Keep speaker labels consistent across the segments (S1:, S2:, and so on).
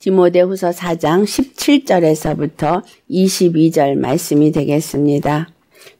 S1: 디모데후서 4장 17절에서부터 22절 말씀이 되겠습니다.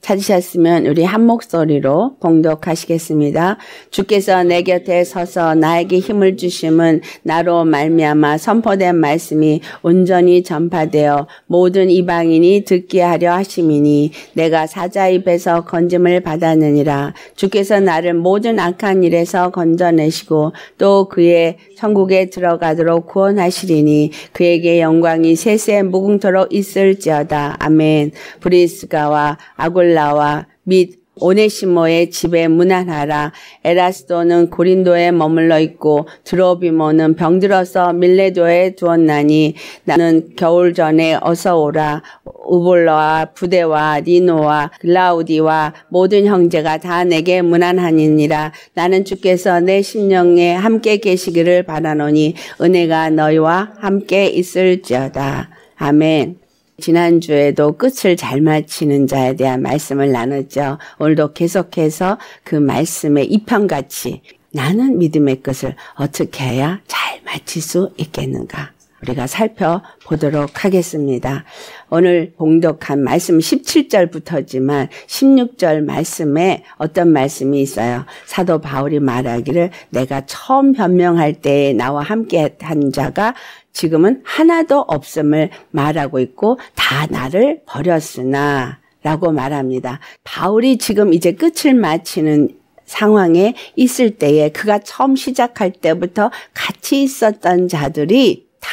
S1: 찾으셨으면 우리 한 목소리로 공독하시겠습니다 주께서 내 곁에 서서 나에게 힘을 주심은 나로 말미암아 선포된 말씀이 온전히 전파되어 모든 이방인이 듣게 하려 하심이니 내가 사자 입에서 건짐을 받았느니라. 주께서 나를 모든 악한 일에서 건져내시고 또 그의 천국에 들어가도록 구원하시리니 그에게 영광이 세세 무궁토록 있을지어다. 아멘. 브리스가와 아골 아굴라와 및 오네시모의 집에 문난하라 에라스도는 고린도에 머물러 있고 드로비모는 병들어서 밀레도에 두었나니 나는 겨울 전에 어서 오라. 우볼러와 부대와 니노와 글라우디와 모든 형제가 다 내게 문안하니니라 나는 주께서 내신령에 함께 계시기를 바라노니 은혜가 너희와 함께 있을지어다. 아멘. 지난주에도 끝을 잘 마치는 자에 대한 말씀을 나눴죠. 오늘도 계속해서 그 말씀의 이편같이 나는 믿음의 끝을 어떻게 해야 잘 마칠 수 있겠는가. 우리가 살펴보도록 하겠습니다. 오늘 봉독한 말씀 17절부터지만 16절 말씀에 어떤 말씀이 있어요. 사도 바울이 말하기를 내가 처음 변명할 때에 나와 함께 한 자가 지금은 하나도 없음을 말하고 있고 다 나를 버렸으나 라고 말합니다. 바울이 지금 이제 끝을 마치는 상황에 있을 때에 그가 처음 시작할 때부터 같이 있었던 자들이 다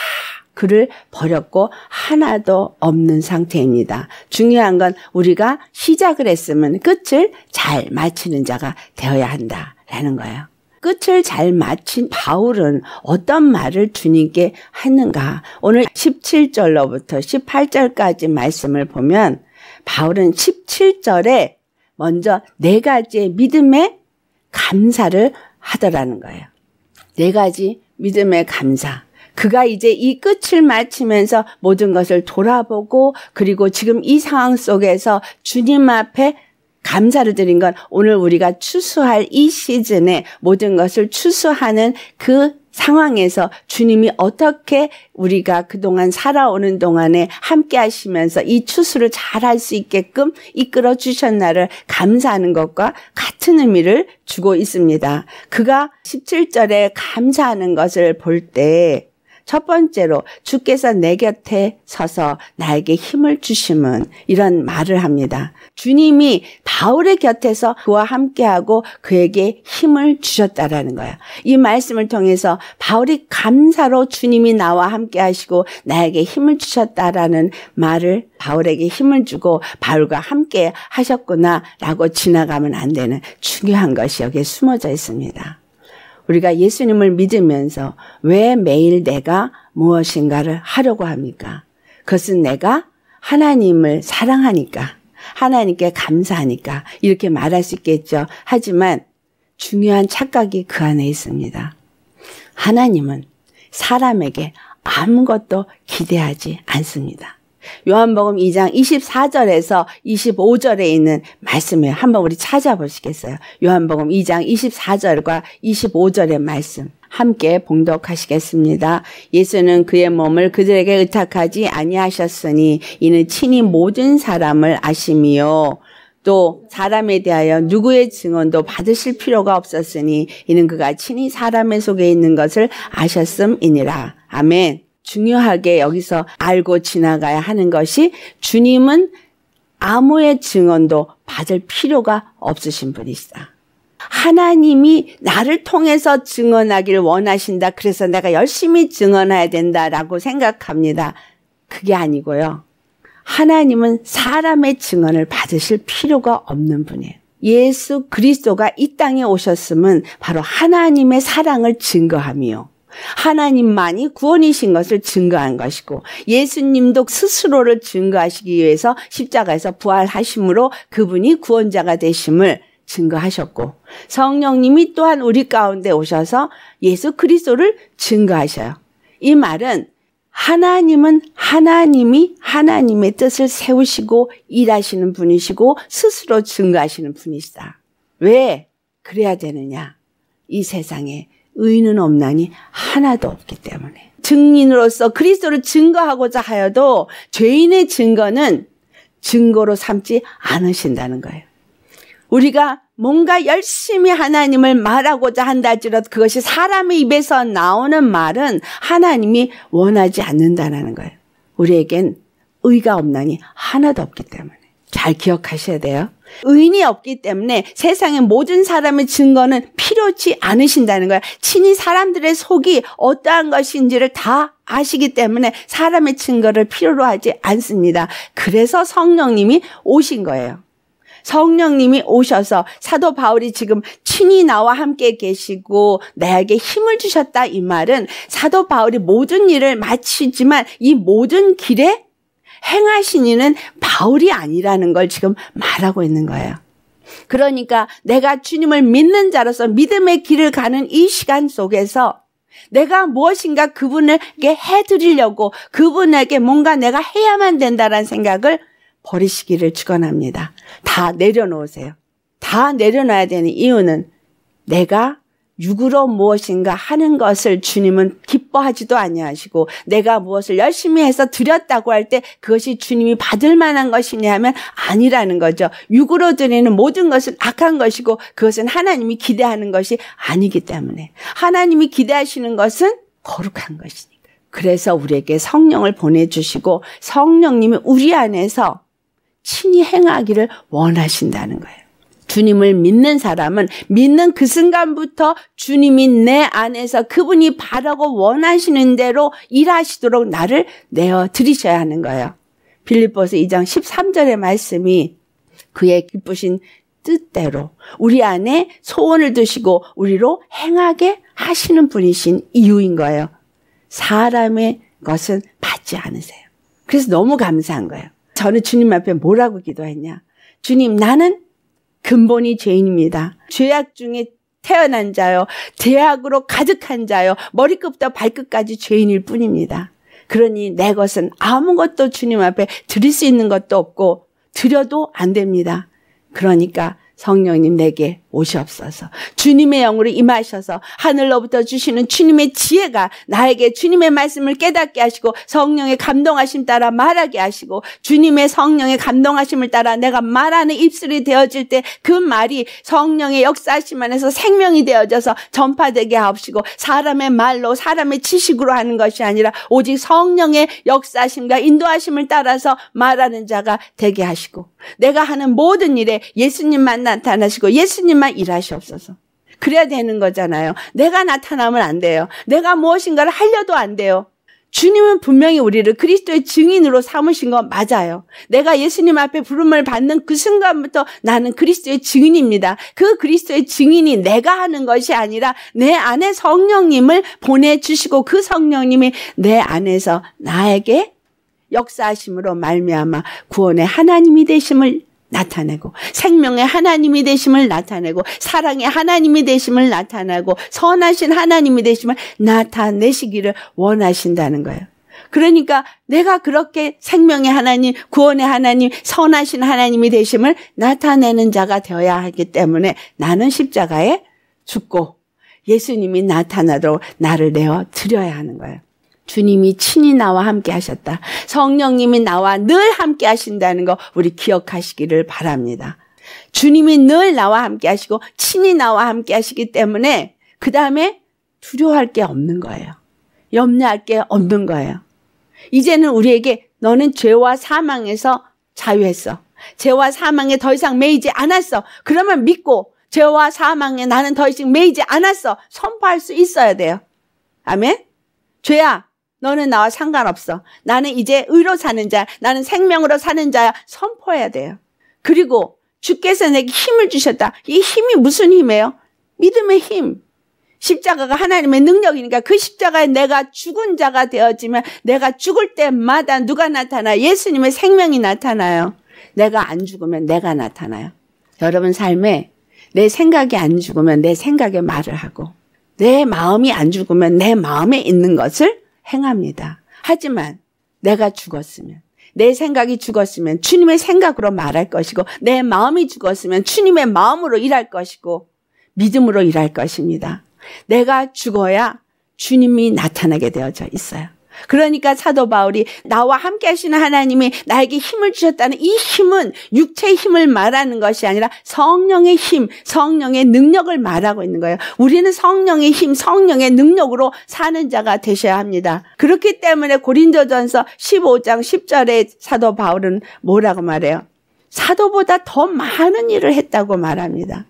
S1: 그를 버렸고 하나도 없는 상태입니다. 중요한 건 우리가 시작을 했으면 끝을 잘 마치는 자가 되어야 한다라는 거예요. 끝을 잘 마친 바울은 어떤 말을 주님께 하는가? 오늘 17절로부터 18절까지 말씀을 보면 바울은 17절에 먼저 네 가지의 믿음의 감사를 하더라는 거예요. 네 가지 믿음의 감사. 그가 이제 이 끝을 마치면서 모든 것을 돌아보고 그리고 지금 이 상황 속에서 주님 앞에 감사를 드린 건 오늘 우리가 추수할 이 시즌에 모든 것을 추수하는 그 상황에서 주님이 어떻게 우리가 그동안 살아오는 동안에 함께 하시면서 이 추수를 잘 할 수 있게끔 이끌어 주셨나를 감사하는 것과 같은 의미를 주고 있습니다. 그가 17절에 감사하는 것을 볼때 첫 번째로 주께서 내 곁에 서서 나에게 힘을 주심은 이런 말을 합니다. 주님이 바울의 곁에서 그와 함께하고 그에게 힘을 주셨다라는 거야. 이 말씀을 통해서 바울이 감사로 주님이 나와 함께하시고 나에게 힘을 주셨다라는 말을 바울에게 힘을 주고 바울과 함께 하셨구나라고 지나가면 안 되는 중요한 것이 여기에 숨어져 있습니다. 우리가 예수님을 믿으면서 왜 매일 내가 무엇인가를 하려고 합니까? 그것은 내가 하나님을 사랑하니까, 하나님께 감사하니까, 이렇게 말할 수 있겠죠. 하지만 중요한 착각이 그 안에 있습니다. 하나님은 사람에게 아무것도 기대하지 않습니다. 요한복음 2장 24절에서 25절에 있는 말씀을 한번 우리 찾아보시겠어요? 요한복음 2장 24절과 25절의 말씀. 함께 봉독하시겠습니다. 예수는 그의 몸을 그들에게 의탁하지 아니하셨으니 이는 친히 모든 사람을 아심이요 또 사람에 대하여 누구의 증언도 받으실 필요가 없었으니 이는 그가 친히 사람의 속에 있는 것을 아셨음이니라. 아멘. 중요하게 여기서 알고 지나가야 하는 것이 주님은 아무의 증언도 받을 필요가 없으신 분이시다. 하나님이 나를 통해서 증언하기를 원하신다. 그래서 내가 열심히 증언해야 된다라고 생각합니다. 그게 아니고요. 하나님은 사람의 증언을 받으실 필요가 없는 분이에요. 예수 그리스도가 이 땅에 오셨음은 바로 하나님의 사랑을 증거함이요. 하나님만이 구원이신 것을 증거한 것이고 예수님도 스스로를 증거하시기 위해서 십자가에서 부활하심으로 그분이 구원자가 되심을 증거하셨고 성령님이 또한 우리 가운데 오셔서 예수 그리스도를 증거하셔요. 이 말은 하나님은 하나님이 하나님의 뜻을 세우시고 일하시는 분이시고 스스로 증거하시는 분이시다. 왜 그래야 되느냐? 이 세상에 의인은 없나니 하나도 없기 때문에 증인으로서 그리스도를 증거하고자 하여도 죄인의 증거는 증거로 삼지 않으신다는 거예요. 우리가 뭔가 열심히 하나님을 말하고자 한다 지라도 그것이 사람의 입에서 나오는 말은 하나님이 원하지 않는다는 거예요. 우리에겐 의가 없나니 하나도 없기 때문에. 잘 기억하셔야 돼요. 의인이 없기 때문에 세상의 모든 사람의 증거는 필요치 않으신다는 거야. 친히 사람들의 속이 어떠한 것인지를 다 아시기 때문에 사람의 증거를 필요로 하지 않습니다. 그래서 성령님이 오신 거예요. 성령님이 오셔서 사도 바울이 지금 친히 나와 함께 계시고 나에게 힘을 주셨다 이 말은 사도 바울이 모든 일을 마치지만 이 모든 길에 행하신 이는 바울이 아니라는 걸 지금 말하고 있는 거예요. 그러니까 내가 주님을 믿는 자로서 믿음의 길을 가는 이 시간 속에서 내가 무엇인가 그분에게 해드리려고 그분에게 뭔가 내가 해야만 된다라는 생각을 버리시기를 축원합니다. 다 내려놓으세요. 다 내려놔야 되는 이유는 내가 육으로 무엇인가 하는 것을 주님은 기뻐하지도 아니하시고 내가 무엇을 열심히 해서 드렸다고 할 때 그것이 주님이 받을 만한 것이냐 하면 아니라는 거죠. 육으로 드리는 모든 것은 악한 것이고 그것은 하나님이 기대하는 것이 아니기 때문에 하나님이 기대하시는 것은 거룩한 것이니까. 그래서 우리에게 성령을 보내주시고 성령님이 우리 안에서 친히 행하기를 원하신다는 거예요. 주님을 믿는 사람은 믿는 그 순간부터 주님이 내 안에서 그분이 바라고 원하시는 대로 일하시도록 나를 내어 드리셔야 하는 거예요. 빌립보서 2장 13절의 말씀이 그의 기쁘신 뜻대로 우리 안에 소원을 두시고 우리로 행하게 하시는 분이신 이유인 거예요. 사람의 것은 받지 않으세요. 그래서 너무 감사한 거예요. 저는 주님 앞에 뭐라고 기도했냐? 주님, 나는 근본이 죄인입니다. 죄악 중에 태어난 자요. 죄악으로 가득한 자요. 머리끝부터 발끝까지 죄인일 뿐입니다. 그러니 내 것은 아무것도 주님 앞에 드릴 수 있는 것도 없고 드려도 안 됩니다. 그러니까 성령님 내게 오시옵소서. 주님의 영으로 임하셔서 하늘로부터 주시는 주님의 지혜가 나에게 주님의 말씀을 깨닫게 하시고 성령의 감동하심 따라 말하게 하시고 주님의 성령의 감동하심을 따라 내가 말하는 입술이 되어질 때 그 말이 성령의 역사하심 안에서 생명이 되어져서 전파되게 하옵시고 사람의 말로 사람의 지식으로 하는 것이 아니라 오직 성령의 역사하심과 인도하심을 따라서 말하는 자가 되게 하시고 내가 하는 모든 일에 예수님만 나타나시고 예수님만 나만 일하시옵소서. 그래야 되는 거잖아요. 내가 나타나면 안 돼요. 내가 무엇인가를 하려도 안 돼요. 주님은 분명히 우리를 그리스도의 증인으로 삼으신 건 맞아요. 내가 예수님 앞에 부름을 받는 그 순간부터 나는 그리스도의 증인입니다. 그 그리스도의 증인이 내가 하는 것이 아니라 내 안에 성령님을 보내주시고 그 성령님이 내 안에서 나에게 역사하심으로 말미암아 구원의 하나님이 되심을 나타내고 생명의 하나님이 되심을 나타내고 사랑의 하나님이 되심을 나타내고 선하신 하나님이 되심을 나타내시기를 원하신다는 거예요. 그러니까 내가 그렇게 생명의 하나님, 구원의 하나님, 선하신 하나님이 되심을 나타내는 자가 되어야 하기 때문에 나는 십자가에 죽고 예수님이 나타나도록 나를 내어 드려야 하는 거예요. 주님이 친히 나와 함께 하셨다. 성령님이 나와 늘 함께 하신다는 거 우리 기억하시기를 바랍니다. 주님이 늘 나와 함께 하시고 친히 나와 함께 하시기 때문에 그 다음에 두려워할 게 없는 거예요. 염려할 게 없는 거예요. 이제는 우리에게 너는 죄와 사망에서 자유했어. 죄와 사망에 더 이상 매이지 않았어. 그러면 믿고 죄와 사망에 나는 더 이상 매이지 않았어. 선포할 수 있어야 돼요. 아멘? 죄야, 너는 나와 상관없어. 나는 이제 의로 사는 자, 나는 생명으로 사는 자야. 선포해야 돼요. 그리고 주께서 내게 힘을 주셨다. 이 힘이 무슨 힘이에요? 믿음의 힘. 십자가가 하나님의 능력이니까 그 십자가에 내가 죽은 자가 되어지면 내가 죽을 때마다 누가 나타나? 예수님의 생명이 나타나요. 내가 안 죽으면 내가 나타나요. 여러분 삶에 내 생각이 안 죽으면 내 생각의 말을 하고 내 마음이 안 죽으면 내 마음에 있는 것을 행합니다. 하지만 내가 죽었으면 내 생각이 죽었으면 주님의 생각으로 말할 것이고 내 마음이 죽었으면 주님의 마음으로 일할 것이고 믿음으로 일할 것입니다. 내가 죽어야 주님이 나타나게 되어져 있어요. 그러니까 사도 바울이 나와 함께 하시는 하나님이 나에게 힘을 주셨다는 이 힘은 육체의 힘을 말하는 것이 아니라 성령의 힘, 성령의 능력을 말하고 있는 거예요. 우리는 성령의 힘, 성령의 능력으로 사는 자가 되셔야 합니다. 그렇기 때문에 고린도전서 15장 10절에 사도 바울은 뭐라고 말해요? 사도보다 더 많은 일을 했다고 말합니다.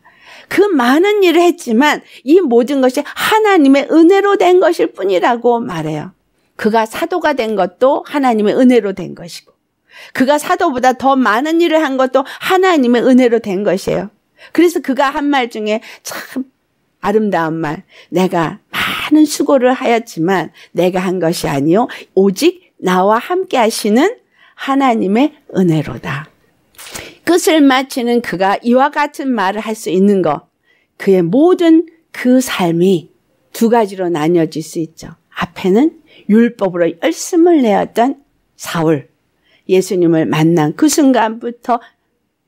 S1: 그 많은 일을 했지만 이 모든 것이 하나님의 은혜로 된 것일 뿐이라고 말해요. 그가 사도가 된 것도 하나님의 은혜로 된 것이고 그가 사도보다 더 많은 일을 한 것도 하나님의 은혜로 된 것이에요. 그래서 그가 한 말 중에 참 아름다운 말. 내가 많은 수고를 하였지만 내가 한 것이 아니요 오직 나와 함께 하시는 하나님의 은혜로다. 끝을 마치는 그가 이와 같은 말을 할 수 있는 것. 그의 모든 그 삶이 두 가지로 나뉘어질 수 있죠. 앞에는 율법으로 열심을 내었던 사울, 예수님을 만난 그 순간부터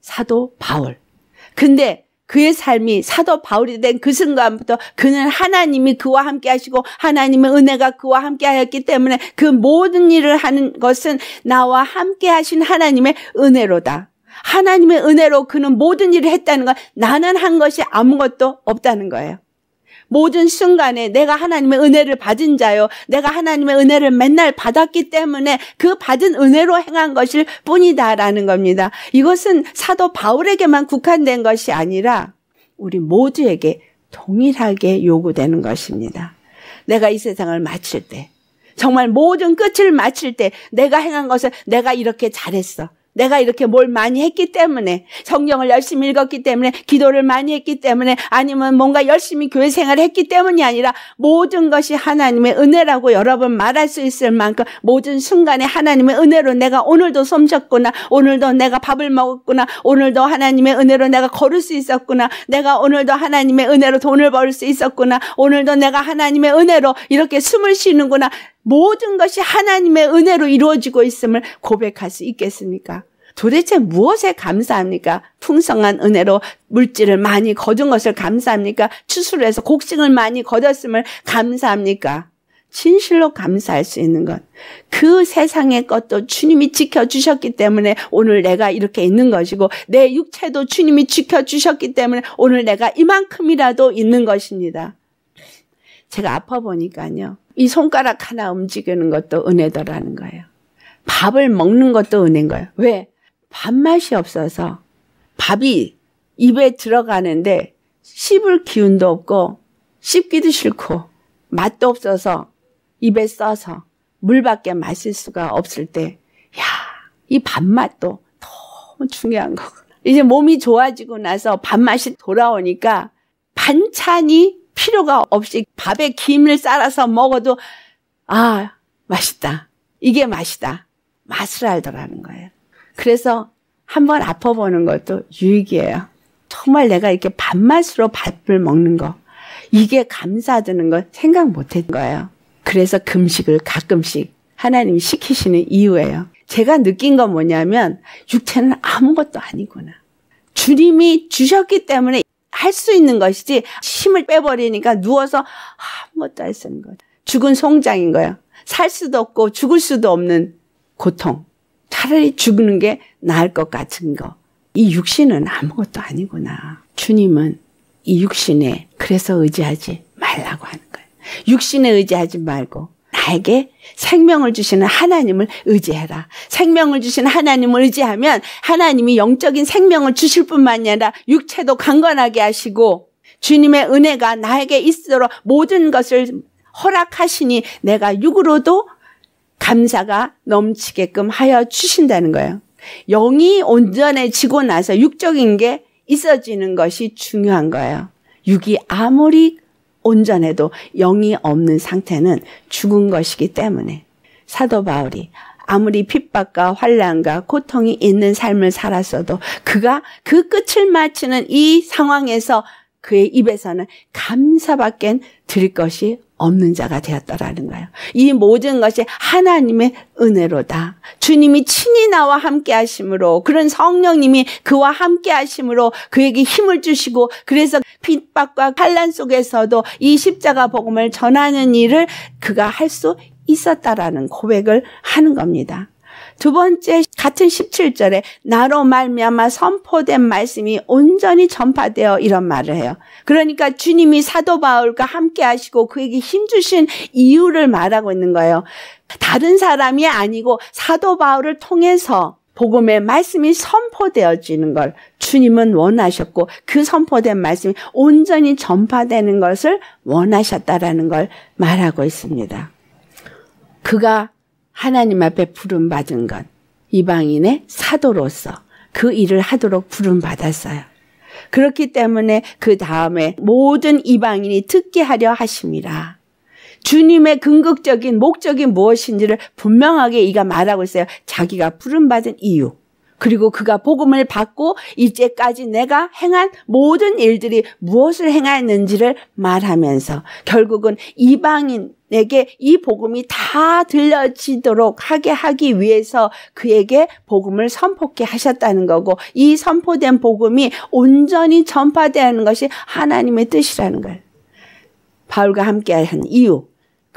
S1: 사도 바울. 근데 그의 삶이 사도 바울이 된 그 순간부터 그는 하나님이 그와 함께 하시고 하나님의 은혜가 그와 함께 하였기 때문에 그 모든 일을 하는 것은 나와 함께 하신 하나님의 은혜로다. 하나님의 은혜로 그는 모든 일을 했다는 건 나는 한 것이 아무것도 없다는 거예요. 모든 순간에 내가 하나님의 은혜를 받은 자요. 내가 하나님의 은혜를 맨날 받았기 때문에 그 받은 은혜로 행한 것일 뿐이다라는 겁니다. 이것은 사도 바울에게만 국한된 것이 아니라 우리 모두에게 동일하게 요구되는 것입니다. 내가 이 세상을 마칠 때 정말 모든 끝을 마칠 때 내가 행한 것을 내가 이렇게 잘했어. 내가 이렇게 뭘 많이 했기 때문에 성경을 열심히 읽었기 때문에 기도를 많이 했기 때문에 아니면 뭔가 열심히 교회 생활을 했기 때문이 아니라 모든 것이 하나님의 은혜라고 여러 분 말할 수 있을 만큼 모든 순간에 하나님의 은혜로 내가 오늘도 섬겼구나 오늘도 내가 밥을 먹었구나 오늘도 하나님의 은혜로 내가 걸을 수 있었구나 내가 오늘도 하나님의 은혜로 돈을 벌 수 있었구나 오늘도 내가 하나님의 은혜로 이렇게 숨을 쉬는구나 모든 것이 하나님의 은혜로 이루어지고 있음을 고백할 수 있겠습니까? 도대체 무엇에 감사합니까? 풍성한 은혜로 물질을 많이 거둔 것을 감사합니까? 추수해서 곡식을 많이 거뒀음을 감사합니까? 진실로 감사할 수 있는 것. 그 세상의 것도 주님이 지켜주셨기 때문에 오늘 내가 이렇게 있는 것이고, 내 육체도 주님이 지켜주셨기 때문에 오늘 내가 이만큼이라도 있는 것입니다. 제가 아파 보니까요. 이 손가락 하나 움직이는 것도 은혜더라는 거예요. 밥을 먹는 것도 은혜인 거예요. 왜? 밥맛이 없어서 밥이 입에 들어가는데 씹을 기운도 없고 씹기도 싫고 맛도 없어서 입에 써서 물밖에 마실 수가 없을 때, 야, 이 밥맛도 너무 중요한 거구나. 이제 몸이 좋아지고 나서 밥맛이 돌아오니까 반찬이 필요가 없이 밥에 김을 싸라서 먹어도 아 맛있다 이게 맛이다 맛을 알더라는 거예요. 그래서 한번 아파보는 것도 유익이에요. 정말 내가 이렇게 밥맛으로 밥을 먹는 거 이게 감사드는 거 생각 못한 거예요. 그래서 금식을 가끔씩 하나님이 시키시는 이유예요. 제가 느낀 건 뭐냐면 육체는 아무것도 아니구나. 주님이 주셨기 때문에 할수 있는 것이지 힘을 빼버리니까 누워서 아, 아무것도 할 수 없는 거야. 죽은 송장인 거야. 살 수도 없고 죽을 수도 없는 고통. 차라리 죽는 게 나을 것 같은 거. 이 육신은 아무것도 아니구나. 주님은 이 육신에 그래서 의지하지 말라고 하는 거예요. 육신에 의지하지 말고 나에게 생명을 주시는 하나님을 의지해라. 생명을 주시는 하나님을 의지하면 하나님이 영적인 생명을 주실 뿐만 아니라 육체도 강건하게 하시고 주님의 은혜가 나에게 있도록 모든 것을 허락하시니 내가 육으로도 감사가 넘치게끔 하여 주신다는 거예요. 영이 온전해지고 나서 육적인 게 있어지는 것이 중요한 거예요. 육이 아무리 온전해도 영이 없는 상태는 죽은 것이기 때문에 사도 바울이 아무리 핍박과 환란과 고통이 있는 삶을 살았어도 그가 그 끝을 마치는 이 상황에서 그의 입에서는 감사밖엔 드릴 것이 없는 자가 되었다라는 거예요. 이 모든 것이 하나님의 은혜로다. 주님이 친히 나와 함께 하심으로 그런 성령님이 그와 함께 하심으로 그에게 힘을 주시고 그래서 핍박과 환란 속에서도 이 십자가 복음을 전하는 일을 그가 할 수 있었다라는 고백을 하는 겁니다. 두 번째 같은 17절에 나로 말미암아 선포된 말씀이 온전히 전파되어 이런 말을 해요. 그러니까 주님이 사도 바울과 함께 하시고 그에게 힘 주신 이유를 말하고 있는 거예요. 다른 사람이 아니고 사도 바울을 통해서 복음의 말씀이 선포되어지는 걸 주님은 원하셨고 그 선포된 말씀이 온전히 전파되는 것을 원하셨다라는 걸 말하고 있습니다. 그가 하나님 앞에 부름 받은 건 이방인의 사도로서 그 일을 하도록 부름 받았어요. 그렇기 때문에 그 다음에 모든 이방인이 듣게 하려 하심이라. 주님의 궁극적인 목적이 무엇인지를 분명하게 이가 말하고 있어요. 자기가 부름받은 이유. 그리고 그가 복음을 받고 이제까지 내가 행한 모든 일들이 무엇을 행했는지를 말하면서 결국은 이방인에게 이 복음이 다 들려지도록 하게 하기 위해서 그에게 복음을 선포케 하셨다는 거고 이 선포된 복음이 온전히 전파되는 것이 하나님의 뜻이라는 걸 바울과 함께 한 이유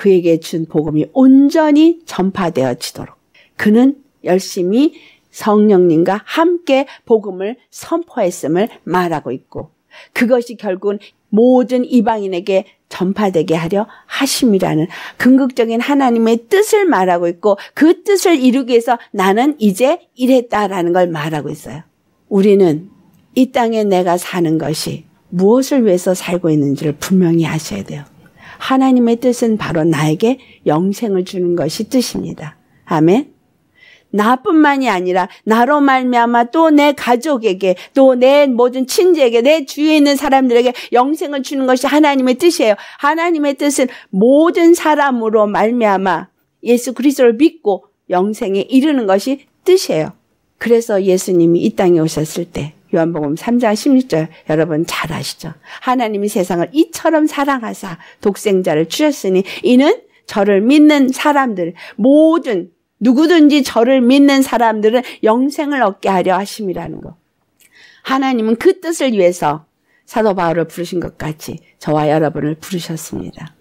S1: 그에게 준 복음이 온전히 전파되어지도록 그는 열심히 성령님과 함께 복음을 선포했음을 말하고 있고 그것이 결국은 모든 이방인에게 전파되게 하려 하심이라는 궁극적인 하나님의 뜻을 말하고 있고 그 뜻을 이루기 위해서 나는 이제 이랬다라는 걸 말하고 있어요. 우리는 이 땅에 내가 사는 것이 무엇을 위해서 살고 있는지를 분명히 아셔야 돼요. 하나님의 뜻은 바로 나에게 영생을 주는 것이 뜻입니다. 아멘. 나뿐만이 아니라 나로 말미암아 또 내 가족에게 또 내 모든 친지에게 내 주위에 있는 사람들에게 영생을 주는 것이 하나님의 뜻이에요. 하나님의 뜻은 모든 사람으로 말미암아 예수 그리스도를 믿고 영생에 이르는 것이 뜻이에요. 그래서 예수님이 이 땅에 오셨을 때 요한복음 3장 16절 여러분 잘 아시죠? 하나님이 세상을 이처럼 사랑하사 독생자를 주셨으니 이는 저를 믿는 사람들 모든 누구든지 저를 믿는 사람들은 영생을 얻게 하려 하심이라는 거. 하나님은 그 뜻을 위해서 사도 바울을 부르신 것 같이 저와 여러분을 부르셨습니다.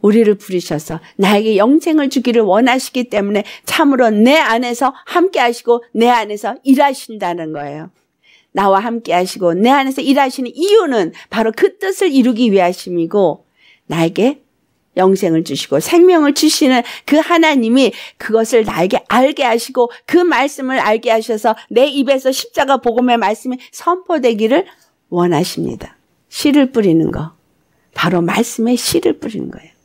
S1: 우리를 부르셔서 나에게 영생을 주기를 원하시기 때문에 참으로 내 안에서 함께 하시고 내 안에서 일하신다는 거예요. 나와 함께 하시고 내 안에서 일하시는 이유는 바로 그 뜻을 이루기 위하심이고 나에게 영생을 주시고 생명을 주시는 그 하나님이 그것을 나에게 알게 하시고 그 말씀을 알게 하셔서 내 입에서 십자가 복음의 말씀이 선포되기를 원하십니다. 씨를 뿌리는 거. 바로 말씀에 씨를 뿌리는 거예요.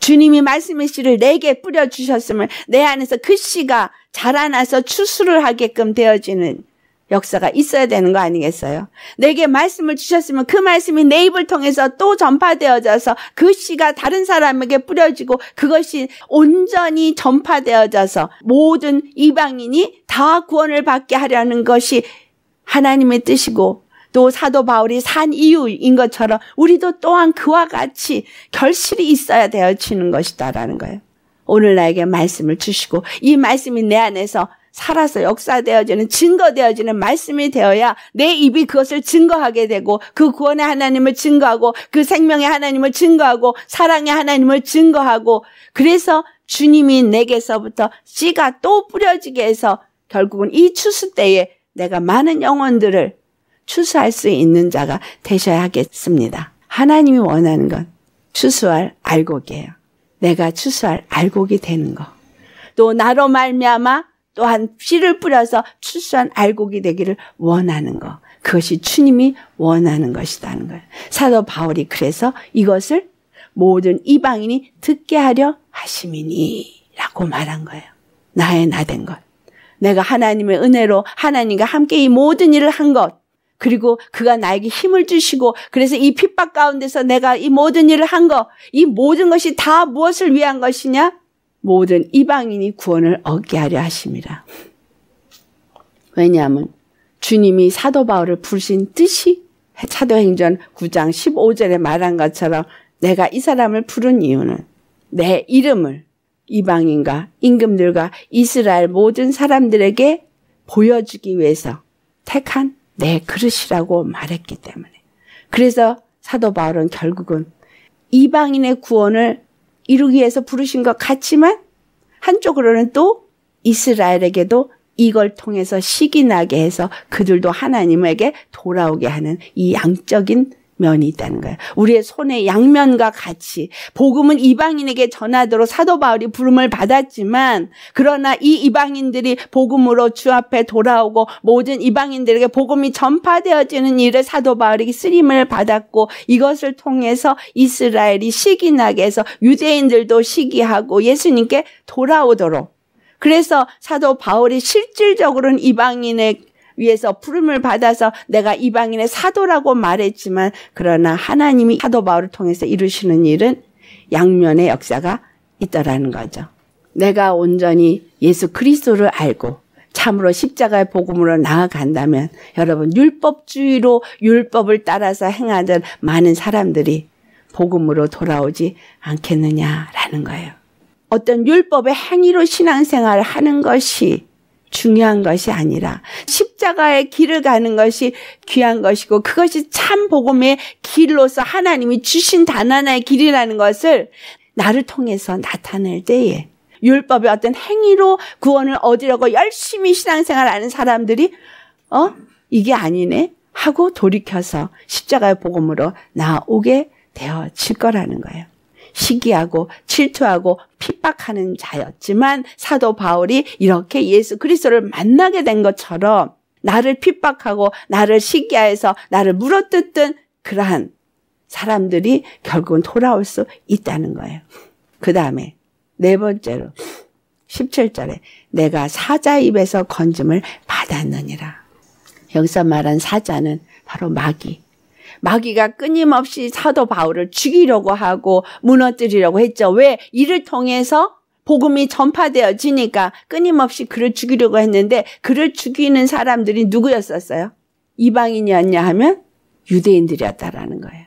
S1: 주님이 말씀의 씨를 내게 뿌려주셨음을 내 안에서 그 씨가 자라나서 추수를 하게끔 되어지는 역사가 있어야 되는 거 아니겠어요? 내게 말씀을 주셨으면 그 말씀이 내 입을 통해서 또 전파되어져서 그 씨가 다른 사람에게 뿌려지고 그것이 온전히 전파되어져서 모든 이방인이 다 구원을 받게 하려는 것이 하나님의 뜻이고 또 사도 바울이 산 이유인 것처럼 우리도 또한 그와 같이 결실이 있어야 되어지는 것이다라는 거예요. 오늘 나에게 말씀을 주시고 이 말씀이 내 안에서 살아서 역사되어지는 증거되어지는 말씀이 되어야 내 입이 그것을 증거하게 되고 그 구원의 하나님을 증거하고 그 생명의 하나님을 증거하고 사랑의 하나님을 증거하고 그래서 주님이 내게서부터 씨가 또 뿌려지게 해서 결국은 이 추수 때에 내가 많은 영혼들을 추수할 수 있는 자가 되셔야 하겠습니다. 하나님이 원하는 건 추수할 알곡이에요. 내가 추수할 알곡이 되는 거. 또 나로 말미암아 또한 씨를 뿌려서 추수한 알곡이 되기를 원하는 거. 그것이 주님이 원하는 것이라는 거예요. 사도 바울이 그래서 이것을 모든 이방인이 듣게 하려 하심이니라고 말한 거예요. 나의 나 된 것. 내가 하나님의 은혜로 하나님과 함께 이 모든 일을 한 것. 그리고 그가 나에게 힘을 주시고 그래서 이 핍박 가운데서 내가 이 모든 일을 한 거, 이 모든 것이 다 무엇을 위한 것이냐? 모든 이방인이 구원을 얻게 하려 하십니다. 왜냐하면 주님이 사도 바울을 부르신 뜻이 사도행전 9장 15절에 말한 것처럼 내가 이 사람을 부른 이유는 내 이름을 이방인과 임금들과 이스라엘 모든 사람들에게 보여주기 위해서 택한 내 그릇이라고 말했기 때문에. 그래서 사도 바울은 결국은 이방인의 구원을 이루기 위해서 부르신 것 같지만 한쪽으로는 또 이스라엘에게도 이걸 통해서 시기 나게 해서 그들도 하나님에게 돌아오게 하는 이 양적인 면이 있다는 거예요. 우리의 손의 양면과 같이 복음은 이방인에게 전하도록 사도 바울이 부름을 받았지만 그러나 이 이방인들이 복음으로 주 앞에 돌아오고 모든 이방인들에게 복음이 전파되어지는 일을 사도 바울이 쓰림을 받았고 이것을 통해서 이스라엘이 시기나게 해서 유대인들도 시기하고 예수님께 돌아오도록 그래서 사도 바울이 실질적으로는 이방인의 위에서 부름을 받아서 내가 이방인의 사도라고 말했지만 그러나 하나님이 사도 바울을 통해서 이루시는 일은 양면의 역사가 있더라는 거죠. 내가 온전히 예수 그리스도를 알고 참으로 십자가의 복음으로 나아간다면 여러분 율법주의로 율법을 따라서 행하던 많은 사람들이 복음으로 돌아오지 않겠느냐라는 거예요. 어떤 율법의 행위로 신앙생활을 하는 것이 중요한 것이 아니라 십자가의 길을 가는 것이 귀한 것이고 그것이 참 복음의 길로서 하나님이 주신 단 하나의 길이라는 것을 나를 통해서 나타낼 때에 율법의 어떤 행위로 구원을 얻으려고 열심히 신앙생활하는 사람들이 어 이게 아니네 하고 돌이켜서 십자가의 복음으로 나오게 되어질 거라는 거예요. 시기하고 질투하고 핍박하는 자였지만 사도 바울이 이렇게 예수 그리스도를 만나게 된 것처럼 나를 핍박하고 나를 시기하여서 나를 물어뜯던 그러한 사람들이 결국은 돌아올 수 있다는 거예요. 그 다음에 네 번째로 17절에 내가 사자 입에서 건짐을 받았느니라. 여기서 말한 사자는 바로 마귀, 마귀가 끊임없이 사도 바울을 죽이려고 하고 무너뜨리려고 했죠. 왜? 이를 통해서 복음이 전파되어지니까 끊임없이 그를 죽이려고 했는데 그를 죽이는 사람들이 누구였었어요? 이방인이었냐 하면 유대인들이었다라는 거예요.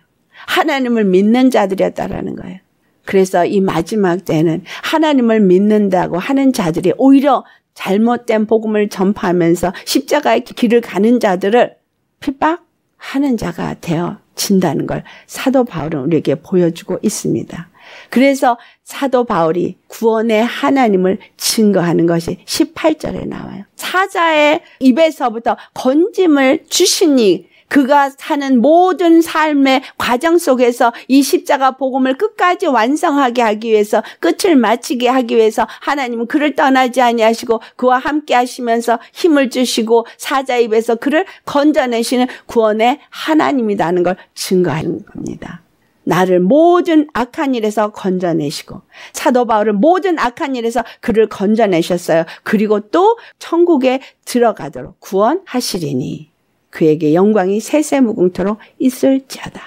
S1: 하나님을 믿는 자들이었다라는 거예요. 그래서 이 마지막 때는 하나님을 믿는다고 하는 자들이 오히려 잘못된 복음을 전파하면서 십자가의 길을 가는 자들을 핍박, 하는 자가 되어진다는 걸 사도 바울은 우리에게 보여주고 있습니다. 그래서 사도 바울이 구원의 하나님을 증거하는 것이 18절에 나와요. 사자의 입에서부터 건짐을 주시니 그가 사는 모든 삶의 과정 속에서 이 십자가 복음을 끝까지 완성하게 하기 위해서 끝을 마치게 하기 위해서 하나님은 그를 떠나지 아니하시고 그와 함께 하시면서 힘을 주시고 사자 입에서 그를 건져내시는 구원의 하나님이라는 걸 증거하는 겁니다. 나를 모든 악한 일에서 건져내시고 사도 바울은 모든 악한 일에서 그를 건져내셨어요. 그리고 또 천국에 들어가도록 구원하시리니 그에게 영광이 세세 무궁토록 있을지어다.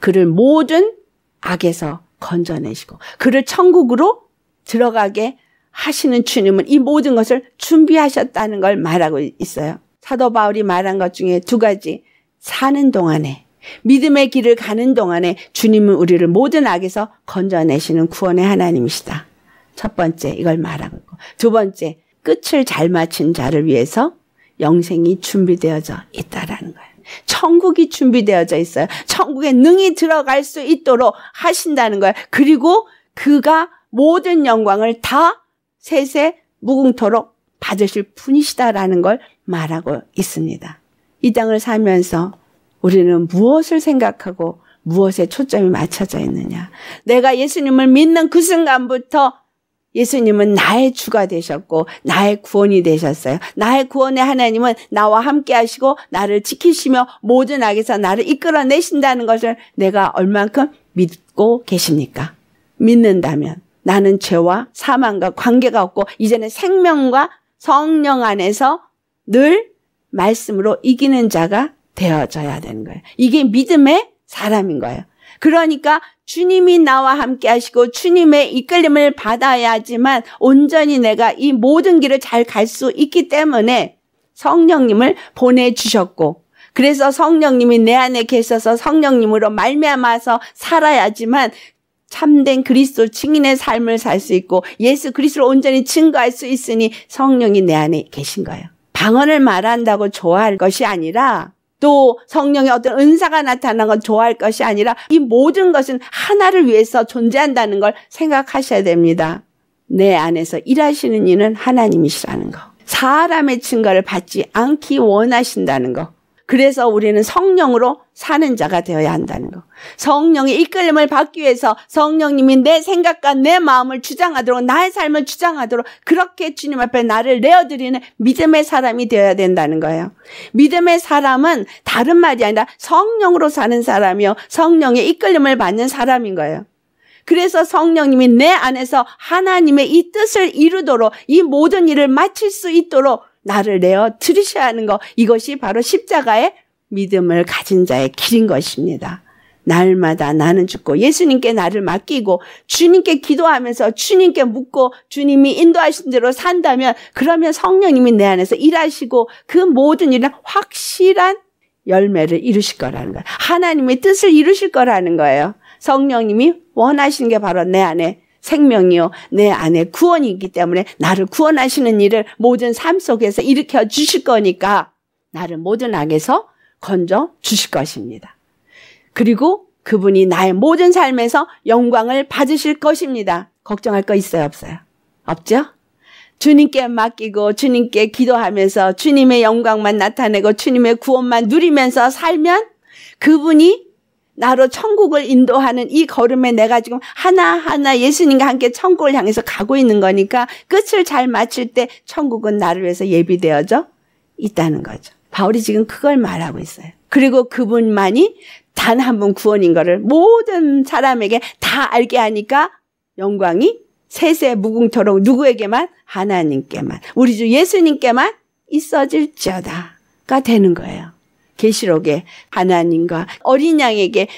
S1: 그를 모든 악에서 건져내시고 그를 천국으로 들어가게 하시는 주님은 이 모든 것을 준비하셨다는 걸 말하고 있어요. 사도 바울이 말한 것 중에 두 가지 사는 동안에 믿음의 길을 가는 동안에 주님은 우리를 모든 악에서 건져내시는 구원의 하나님이시다. 첫 번째 이걸 말하고 있고 두 번째 끝을 잘 맞춘 자를 위해서 영생이 준비되어져 있다라는 거예요. 천국이 준비되어져 있어요. 천국에 능히 들어갈 수 있도록 하신다는 거예요. 그리고 그가 모든 영광을 다 세세 무궁토록 받으실 분이시다라는 걸 말하고 있습니다. 이 땅을 살면서 우리는 무엇을 생각하고 무엇에 초점이 맞춰져 있느냐. 내가 예수님을 믿는 그 순간부터 예수님은 나의 주가 되셨고 나의 구원이 되셨어요. 나의 구원의 하나님은 나와 함께 하시고 나를 지키시며 모든 악에서 나를 이끌어내신다는 것을 내가 얼만큼 믿고 계십니까? 믿는다면 나는 죄와 사망과 관계가 없고 이제는 생명과 성령 안에서 늘 말씀으로 이기는 자가 되어져야 되는 거예요. 이게 믿음의 사람인 거예요. 그러니까 주님이 나와 함께 하시고 주님의 이끌림을 받아야지만 온전히 내가 이 모든 길을 잘 갈 수 있기 때문에 성령님을 보내주셨고 그래서 성령님이 내 안에 계셔서 성령님으로 말미암아서 살아야지만 참된 그리스도 증인의 삶을 살 수 있고 예수 그리스도를 온전히 증거할 수 있으니 성령이 내 안에 계신 거예요. 방언을 말한다고 좋아할 것이 아니라 또 성령의 어떤 은사가 나타나는건 좋아할 것이 아니라 이 모든 것은 하나를 위해서 존재한다는 걸 생각하셔야 됩니다. 내 안에서 일하시는 이는 하나님이시라는 거. 사람의 증거를 받지 않기 원하신다는 거. 그래서 우리는 성령으로 사는 자가 되어야 한다는 거. 성령의 이끌림을 받기 위해서 성령님이 내 생각과 내 마음을 주장하도록 나의 삶을 주장하도록 그렇게 주님 앞에 나를 내어드리는 믿음의 사람이 되어야 된다는 거예요. 믿음의 사람은 다른 말이 아니라 성령으로 사는 사람이요. 성령의 이끌림을 받는 사람인 거예요. 그래서 성령님이 내 안에서 하나님의 이 뜻을 이루도록 이 모든 일을 마칠 수 있도록 나를 내어 들이셔야 하는 것 이것이 바로 십자가의 믿음을 가진 자의 길인 것입니다. 날마다 나는 죽고 예수님께 나를 맡기고 주님께 기도하면서 주님께 묻고 주님이 인도하신 대로 산다면 그러면 성령님이 내 안에서 일하시고 그 모든 일은 확실한 열매를 이루실 거라는 거예요. 하나님의 뜻을 이루실 거라는 거예요. 성령님이 원하시는 게 바로 내 안에 생명이요 내 안에 구원이 있기 때문에 나를 구원하시는 일을 모든 삶 속에서 일으켜 주실 거니까 나를 모든 악에서 건져 주실 것입니다. 그리고 그분이 나의 모든 삶에서 영광을 받으실 것입니다. 걱정할 거 있어요, 없어요? 없죠? 주님께 맡기고 주님께 기도하면서 주님의 영광만 나타내고 주님의 구원만 누리면서 살면 그분이 나로 천국을 인도하는 이 걸음에 내가 지금 하나하나 예수님과 함께 천국을 향해서 가고 있는 거니까 끝을 잘 마칠 때 천국은 나를 위해서 예비되어져 있다는 거죠. 바울이 지금 그걸 말하고 있어요. 그리고 그분만이 단 한 분 구원인 거를 모든 사람에게 다 알게 하니까 영광이 세세 무궁토록 누구에게만 하나님께만 우리 주 예수님께만 있어질지어다가 되는 거예요. 계시록에 하나님과 어린 양에게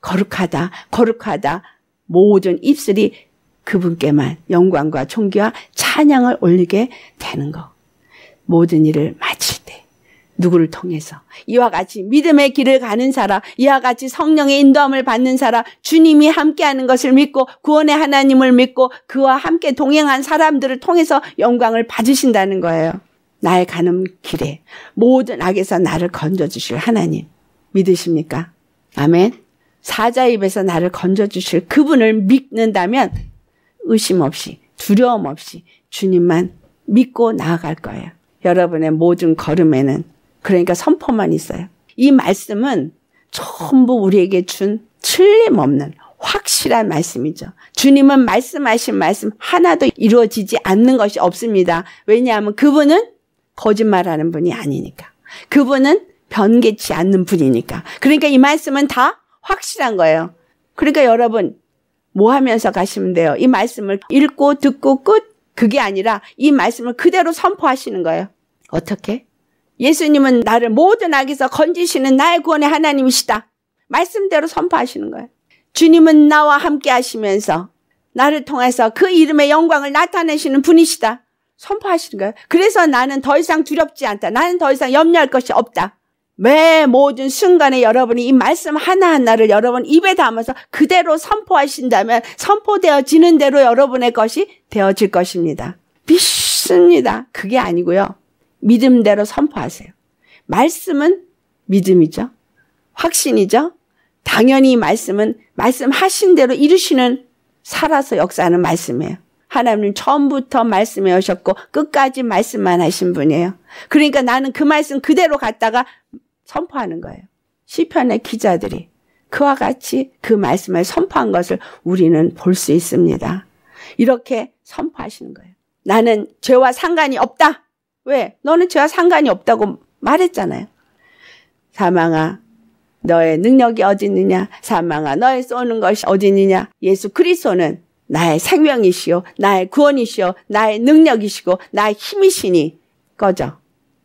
S1: 거룩하다 거룩하다 모든 입술이 그분께만 영광과 총기와 찬양을 올리게 되는 것. 모든 일을 마칠 때 누구를 통해서 이와 같이 믿음의 길을 가는 사람, 이와 같이 성령의 인도함을 받는 사람, 주님이 함께하는 것을 믿고 구원의 하나님을 믿고 그와 함께 동행한 사람들을 통해서 영광을 받으신다는 거예요. 나의 가는 길에 모든 악에서 나를 건져주실 하나님 믿으십니까? 아멘. 사자 입에서 나를 건져주실 그분을 믿는다면 의심 없이 두려움 없이 주님만 믿고 나아갈 거예요. 여러분의 모든 걸음에는 그러니까 선포만 있어요. 이 말씀은 전부 우리에게 준 틀림없는 확실한 말씀이죠. 주님은 말씀하신 말씀 하나도 이루어지지 않는 것이 없습니다. 왜냐하면 그분은 거짓말하는 분이 아니니까. 그분은 변개치 않는 분이니까. 그러니까 이 말씀은 다 확실한 거예요. 그러니까 여러분 뭐 하면서 가시면 돼요. 이 말씀을 읽고 듣고 끝 그게 아니라 이 말씀을 그대로 선포하시는 거예요. 어떻게? 예수님은 나를 모든 악에서 건지시는 나의 구원의 하나님이시다. 말씀대로 선포하시는 거예요. 주님은 나와 함께 하시면서 나를 통해서 그 이름의 영광을 나타내시는 분이시다. 선포하시는 거예요. 그래서 나는 더 이상 두렵지 않다. 나는 더 이상 염려할 것이 없다. 매 모든 순간에 여러분이 이 말씀 하나하나를 여러분 입에 담아서 그대로 선포하신다면 선포되어지는 대로 여러분의 것이 되어질 것입니다. 믿습니다. 그게 아니고요. 믿음대로 선포하세요. 말씀은 믿음이죠. 확신이죠. 당연히 말씀은 말씀하신 대로 이루시는 살아서 역사하는 말씀이에요. 하나님 처음부터 말씀해 오셨고 끝까지 말씀만 하신 분이에요. 그러니까 나는 그 말씀 그대로 갖다가 선포하는 거예요. 시편의 기자들이 그와 같이 그 말씀을 선포한 것을 우리는 볼 수 있습니다. 이렇게 선포하시는 거예요. 나는 죄와 상관이 없다. 왜? 너는 죄와 상관이 없다고 말했잖아요. 사망아 너의 능력이 어디 있느냐? 사망아 너의 쏘는 것이 어디 있느냐? 예수 그리스도는 나의 생명이시요 나의 구원이시요 나의 능력이시고 나의 힘이시니 꺼져.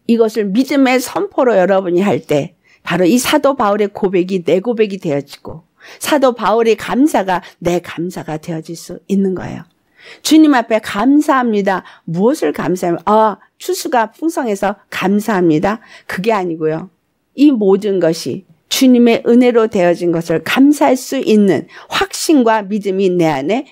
S1: 이것을 믿음의 선포로 여러분이 할 때 바로 이 사도 바울의 고백이 내 고백이 되어지고 사도 바울의 감사가 내 감사가 되어질 수 있는 거예요. 주님 앞에 감사합니다. 무엇을 감사합니 아, 추수가 풍성해서 감사합니다. 그게 아니고요. 이 모든 것이 주님의 은혜로 되어진 것을 감사할 수 있는 확신과 믿음이 내 안에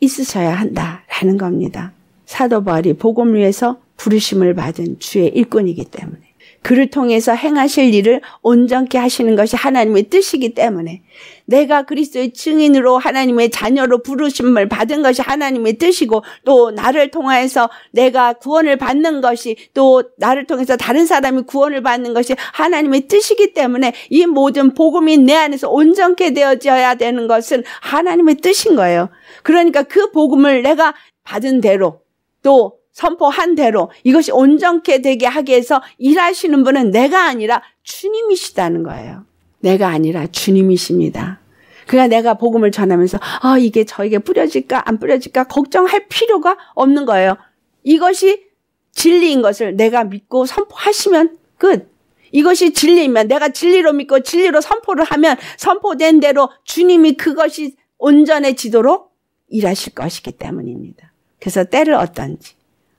S1: 있으셔야 한다라는 겁니다. 사도 바울이 복음 위에서 부르심을 받은 주의 일꾼이기 때문에 그를 통해서 행하실 일을 온전케 하시는 것이 하나님의 뜻이기 때문에 내가 그리스도의 증인으로 하나님의 자녀로 부르심을 받은 것이 하나님의 뜻이고 또 나를 통해서 내가 구원을 받는 것이 또 나를 통해서 다른 사람이 구원을 받는 것이 하나님의 뜻이기 때문에 이 모든 복음이 내 안에서 온전케 되어져야 되는 것은 하나님의 뜻인 거예요. 그러니까 그 복음을 내가 받은 대로 또 선포한 대로 이것이 온전케 되게 하기 위해서 일하시는 분은 내가 아니라 주님이시다는 거예요. 내가 아니라 주님이십니다. 그가 내가 복음을 전하면서 아 이게 저에게 뿌려질까 안 뿌려질까 걱정할 필요가 없는 거예요. 이것이 진리인 것을 내가 믿고 선포하시면 끝. 이것이 진리면 내가 진리로 믿고 진리로 선포를 하면 선포된 대로 주님이 그것이 온전해지도록 일하실 것이기 때문입니다. 그래서 때를 어떤지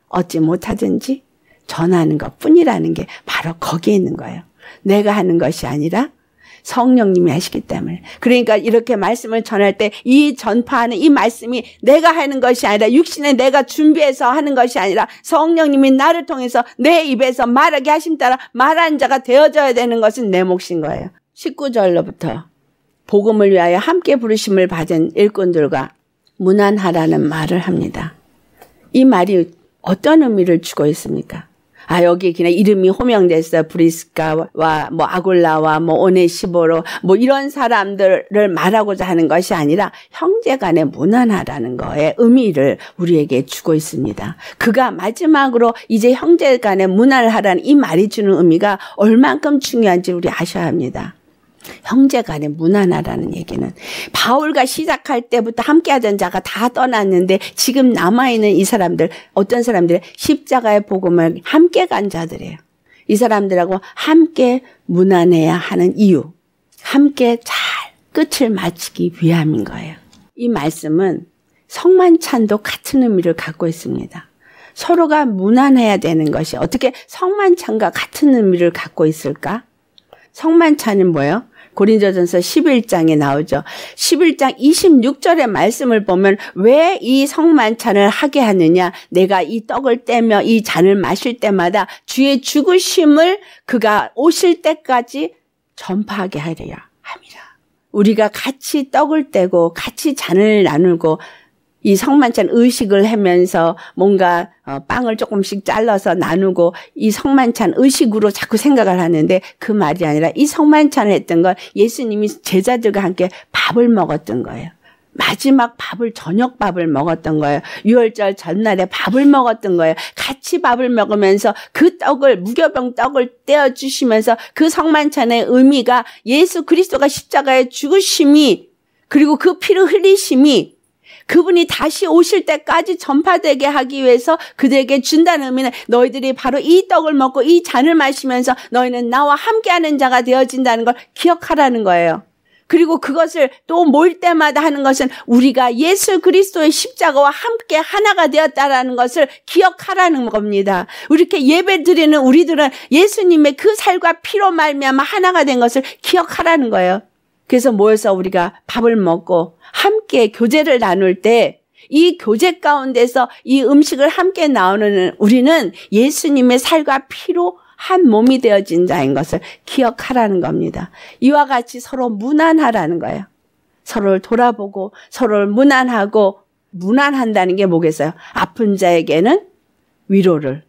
S1: 얻지 못하든지 전하는 것 뿐이라는 게 바로 거기에 있는 거예요. 내가 하는 것이 아니라 성령님이 하시기 때문에. 그러니까 이렇게 말씀을 전할 때 이 전파하는 이 말씀이 내가 하는 것이 아니라 육신에 내가 준비해서 하는 것이 아니라 성령님이 나를 통해서 내 입에서 말하게 하심 따라 말한 자가 되어져야 되는 것은 내 몫인 거예요. 19절로부터 복음을 위하여 함께 부르심을 받은 일꾼들과 무난하라는 말을 합니다. 이 말이 어떤 의미를 주고 있습니까? 아 여기 그냥 이름이 호명됐어 요 브리스카와 뭐 아굴라와 뭐 오네시보로 뭐 이런 사람들을 말하고자 하는 것이 아니라 형제간의 무난하라는 거에 의미를 우리에게 주고 있습니다. 그가 마지막으로 이제 형제간의 무난하라는 이 말이 주는 의미가 얼만큼 중요한지 우리 아셔야 합니다. 형제 간의 무난하라는 얘기는 바울과 시작할 때부터 함께하던 자가 다 떠났는데 지금 남아있는 이 사람들 어떤 사람들이 십자가의 복음을 함께 간 자들이에요. 이 사람들하고 함께 무난해야 하는 이유 함께 잘 끝을 마치기 위함인 거예요. 이 말씀은 성만찬도 같은 의미를 갖고 있습니다. 서로가 무난해야 되는 것이 어떻게 성만찬과 같은 의미를 갖고 있을까? 성만찬은 뭐예요? 고린도전서 11장에 나오죠. 11장 26절의 말씀을 보면 왜 이 성만찬을 하게 하느냐? 내가 이 떡을 떼며 이 잔을 마실 때마다 주의 죽으심을 그가 오실 때까지 전파하게 하려 합니다. 우리가 같이 떡을 떼고 같이 잔을 나누고 이 성만찬 의식을 하면서 뭔가 어, 빵을 조금씩 잘라서 나누고 이 성만찬 의식으로 자꾸 생각을 하는데 그 말이 아니라 이 성만찬을 했던 건 예수님이 제자들과 함께 밥을 먹었던 거예요. 마지막 밥을 저녁 밥을 먹었던 거예요. 유월절 전날에 밥을 먹었던 거예요. 같이 밥을 먹으면서 그 떡을 무교병 떡을 떼어 주시면서 그 성만찬의 의미가 예수 그리스도가 십자가에 죽으심이 그리고 그 피를 흘리심이 그분이 다시 오실 때까지 전파되게 하기 위해서 그들에게 준다는 의미는 너희들이 바로 이 떡을 먹고 이 잔을 마시면서 너희는 나와 함께하는 자가 되어진다는 걸 기억하라는 거예요. 그리고 그것을 또 몰 때마다 하는 것은 우리가 예수 그리스도의 십자가와 함께 하나가 되었다라는 것을 기억하라는 겁니다. 이렇게 예배 드리는 우리들은 예수님의 그 살과 피로 말미암아 하나가 된 것을 기억하라는 거예요. 그래서 모여서 우리가 밥을 먹고 함께 교제를 나눌 때 이 교제 가운데서 이 음식을 함께 나오는 우리는 예수님의 살과 피로 한 몸이 되어진 자인 것을 기억하라는 겁니다. 이와 같이 서로 무난하라는 거예요. 서로를 돌아보고 서로를 무난하고 무난한다는 게 뭐겠어요? 아픈 자에게는 위로를,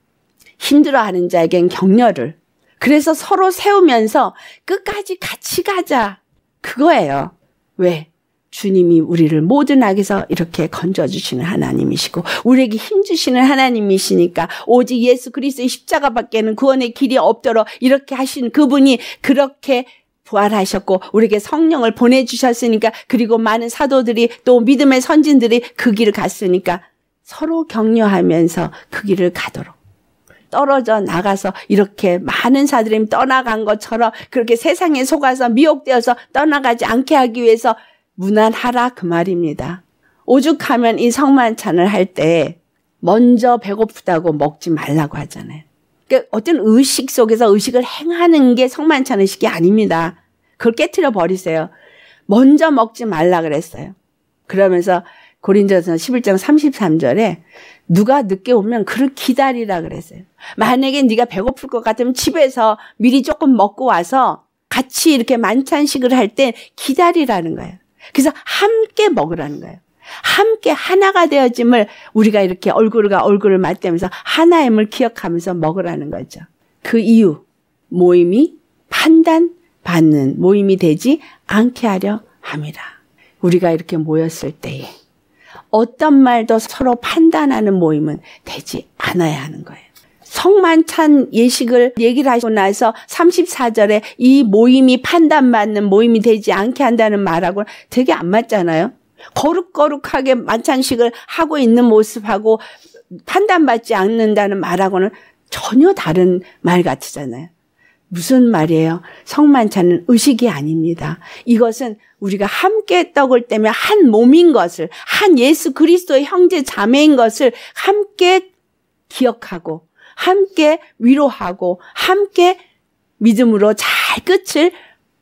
S1: 힘들어하는 자에겐 격려를. 그래서 서로 세우면서 끝까지 같이 가자. 그거예요. 왜? 주님이 우리를 모든 악에서 이렇게 건져주시는 하나님이시고 우리에게 힘주시는 하나님이시니까 오직 예수 그리스의 십자가밖에는 구원의 길이 없도록 이렇게 하신 그분이 그렇게 부활하셨고 우리에게 성령을 보내주셨으니까 그리고 많은 사도들이 또 믿음의 선진들이 그 길을 갔으니까 서로 격려하면서 그 길을 가도록 떨어져 나가서 이렇게 많은 사들임 떠나간 것처럼 그렇게 세상에 속아서 미혹되어서 떠나가지 않게 하기 위해서 무난하라 그 말입니다. 오죽하면 이 성만찬을 할 때 먼저 배고프다고 먹지 말라고 하잖아요. 그러니까 어떤 의식 속에서 의식을 행하는 게 성만찬 의식이 아닙니다. 그걸 깨트려 버리세요. 먼저 먹지 말라 그랬어요. 그러면서 고린도전서 11장 33절에 누가 늦게 오면 그를 기다리라 그랬어요. 만약에 네가 배고플 것 같으면 집에서 미리 조금 먹고 와서 같이 이렇게 만찬식을 할 때 기다리라는 거예요. 그래서 함께 먹으라는 거예요. 함께 하나가 되어짐을 우리가 이렇게 얼굴과 얼굴을 맞대면서 하나임을 기억하면서 먹으라는 거죠. 그 이유 모임이 판단 받는 모임이 되지 않게 하려 합니다. 우리가 이렇게 모였을 때에 어떤 말도 서로 판단하는 모임은 되지 않아야 하는 거예요. 성만찬 예식을 얘기를 하고 나서 34절에 이 모임이 판단받는 모임이 되지 않게 한다는 말하고 되게 안 맞잖아요. 거룩거룩하게 만찬식을 하고 있는 모습하고 판단받지 않는다는 말하고는 전혀 다른 말같잖아요 무슨 말이에요? 성만찬은 의식이 아닙니다. 이것은 우리가 함께 떡을 떼며 한 몸인 것을, 한 예수 그리스도의 형제 자매인 것을 함께 기억하고, 함께 위로하고, 함께 믿음으로 잘 끝을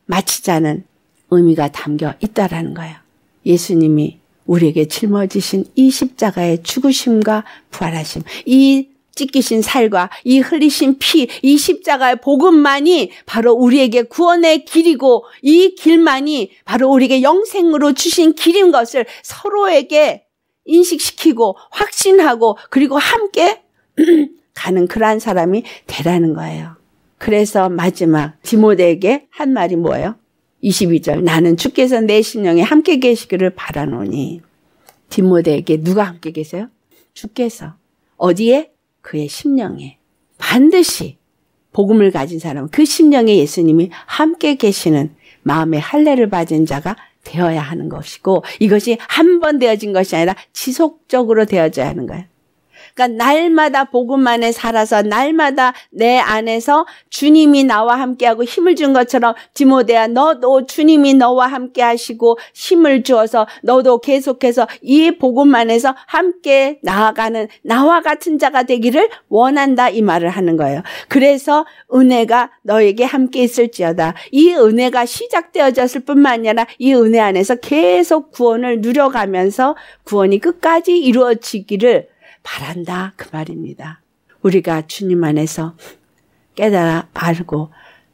S1: 마치자는 의미가 담겨 있다라는 거예요. 예수님이 우리에게 짊어지신 이 십자가의 죽으심과 부활하심, 이 찢기신 살과 이 흘리신 피, 이 십자가의 복음만이 바로 우리에게 구원의 길이고 이 길만이 바로 우리에게 영생으로 주신 길인 것을 서로에게 인식시키고 확신하고 그리고 함께 가는 그러한 사람이 되라는 거예요. 그래서 마지막 디모데에게 한 말이 뭐예요? 22절 나는 주께서 내신령에 함께 계시기를 바라노니 디모데에게 누가 함께 계세요? 주께서 어디에? 그의 심령에 반드시 복음을 가진 사람은 그 심령에 예수님이 함께 계시는 마음의 할례를 받은 자가 되어야 하는 것이고 이것이 한 번 되어진 것이 아니라 지속적으로 되어져야 하는 거예요. 그러니까 날마다 복음 안에 살아서 날마다 내 안에서 주님이 나와 함께하고 힘을 준 것처럼 디모데야 너도 주님이 너와 함께 하시고 힘을 주어서 너도 계속해서 이 복음 안에서 함께 나아가는 나와 같은 자가 되기를 원한다 이 말을 하는 거예요. 그래서 은혜가 너에게 함께 있을지어다. 이 은혜가 시작되어졌을 뿐만 아니라 이 은혜 안에서 계속 구원을 누려가면서 구원이 끝까지 이루어지기를 바란다 그 말입니다. 우리가 주님 안에서 깨달아 알고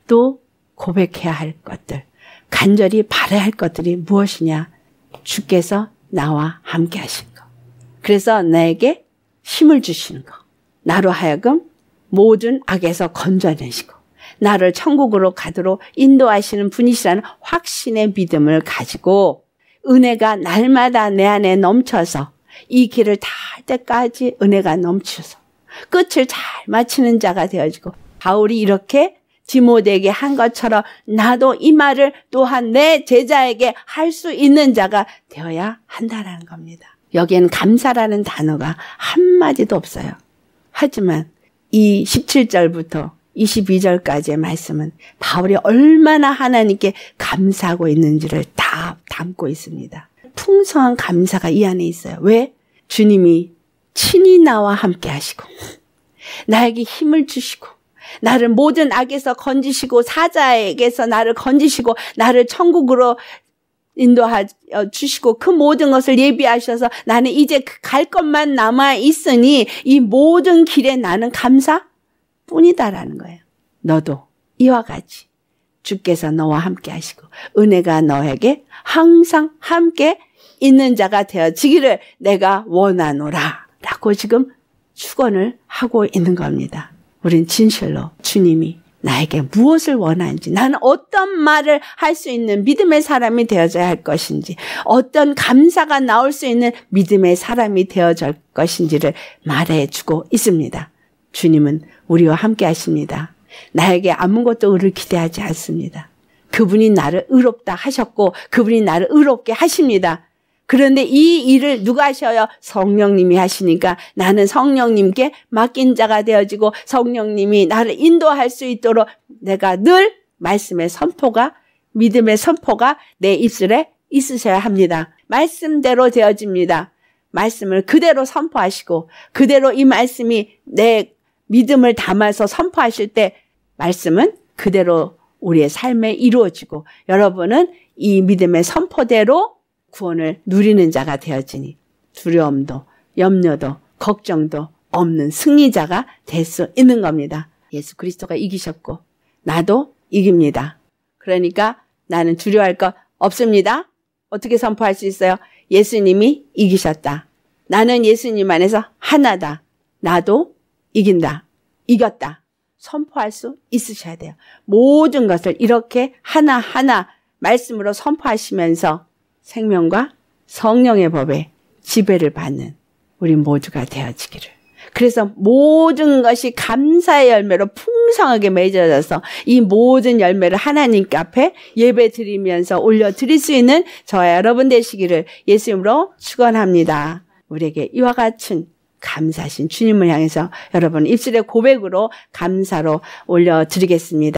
S1: 또 고백해야 할 것들, 간절히 바라야 할 것들이 무엇이냐? 주께서 나와 함께 하신 것. 그래서 나에게 힘을 주시는 것. 나로 하여금 모든 악에서 건져내시고, 나를 천국으로 가도록 인도하시는 분이시라는 확신의 믿음을 가지고, 은혜가 날마다 내 안에 넘쳐서 이 길을 다할 때까지 은혜가 넘쳐서 끝을 잘 마치는 자가 되어지고 바울이 이렇게 디모데에게 한 것처럼 나도 이 말을 또한 내 제자에게 할 수 있는 자가 되어야 한다라는 겁니다. 여기엔 감사라는 단어가 한마디도 없어요. 하지만 이 17절부터 22절까지의 말씀은 바울이 얼마나 하나님께 감사하고 있는지를 다 담고 있습니다. 풍성한 감사가 이 안에 있어요. 왜? 주님이 친히 나와 함께 하시고 나에게 힘을 주시고 나를 모든 악에서 건지시고 사자에게서 나를 건지시고 나를 천국으로 인도하 주시고 그 모든 것을 예비하셔서 나는 이제 그 갈 것만 남아 있으니 이 모든 길에 나는 감사뿐이다라는 거예요. 너도 이와 같이 주께서 너와 함께 하시고 은혜가 너에게 항상 함께 있는 자가 되어지기를 내가 원하노라. 라고 지금 축원을 하고 있는 겁니다. 우린 진실로 주님이 나에게 무엇을 원하는지, 나는 어떤 말을 할 수 있는 믿음의 사람이 되어져야 할 것인지, 어떤 감사가 나올 수 있는 믿음의 사람이 되어질 것인지를 말해주고 있습니다. 주님은 우리와 함께 하십니다. 나에게 아무것도 우를 기대하지 않습니다. 그분이 나를 의롭다 하셨고, 그분이 나를 의롭게 하십니다. 그런데 이 일을 누가 하셔요? 성령님이 하시니까 나는 성령님께 맡긴 자가 되어지고 성령님이 나를 인도할 수 있도록 내가 늘 말씀의 선포가 믿음의 선포가 내 입술에 있으셔야 합니다. 말씀대로 되어집니다. 말씀을 그대로 선포하시고 그대로 이 말씀이 내 믿음을 담아서 선포하실 때 말씀은 그대로 우리의 삶에 이루어지고 여러분은 이 믿음의 선포대로 구원을 누리는 자가 되어지니 두려움도 염려도 걱정도 없는 승리자가 될 수 있는 겁니다. 예수 그리스도가 이기셨고 나도 이깁니다. 그러니까 나는 두려워할 것 없습니다. 어떻게 선포할 수 있어요? 예수님이 이기셨다. 나는 예수님 안에서 하나다. 나도 이긴다. 이겼다. 선포할 수 있으셔야 돼요. 모든 것을 이렇게 하나하나 말씀으로 선포하시면서 생명과 성령의 법에 지배를 받는 우리 모두가 되어지기를. 그래서 모든 것이 감사의 열매로 풍성하게 맺어져서 이 모든 열매를 하나님께 앞에 예배 드리면서 올려 드릴 수 있는 저와 여러분 되시기를 예수님으로 축원합니다. 우리에게 이와 같은 감사신 주님을 향해서 여러분 입술의 고백으로 감사로 올려 드리겠습니다.